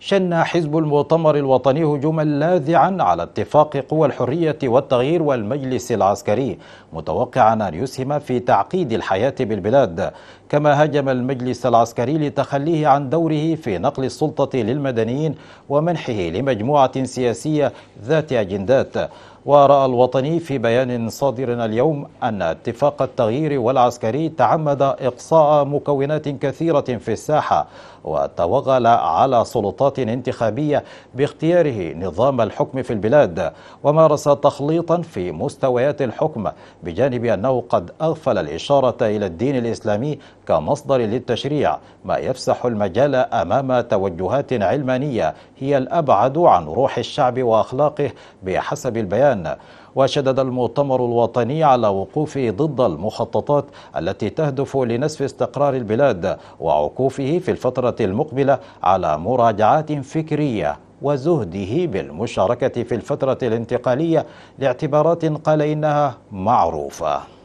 شن حزب المؤتمر الوطني هجوما لاذعا على اتفاق قوى الحرية والتغيير والمجلس العسكري متوقعا أن يسهم في تعقيد الحياة بالبلاد كما هاجم المجلس العسكري لتخليه عن دوره في نقل السلطة للمدنيين ومنحه لمجموعة سياسية ذات أجندات ورأى الوطني في بيان صادر اليوم أن اتفاق التغيير والعسكري تعمد إقصاء مكونات كثيرة في الساحة وتوغل على سلطات انتخابية باختياره نظام الحكم في البلاد ومارس تخليطا في مستويات الحكم بجانب أنه قد أغفل الإشارة إلى الدين الإسلامي كمصدر للتشريع ما يفسح المجال أمام توجهات علمانية هي الأبعد عن روح الشعب وأخلاقه بحسب البيان السودان وشدد المؤتمر الوطني على وقوفه ضد المخططات التي تهدف لنسف استقرار البلاد وعكوفه في الفترة المقبلة على مراجعات فكرية وزهده بالمشاركة في الفترة الانتقالية لاعتبارات قال إنها معروفة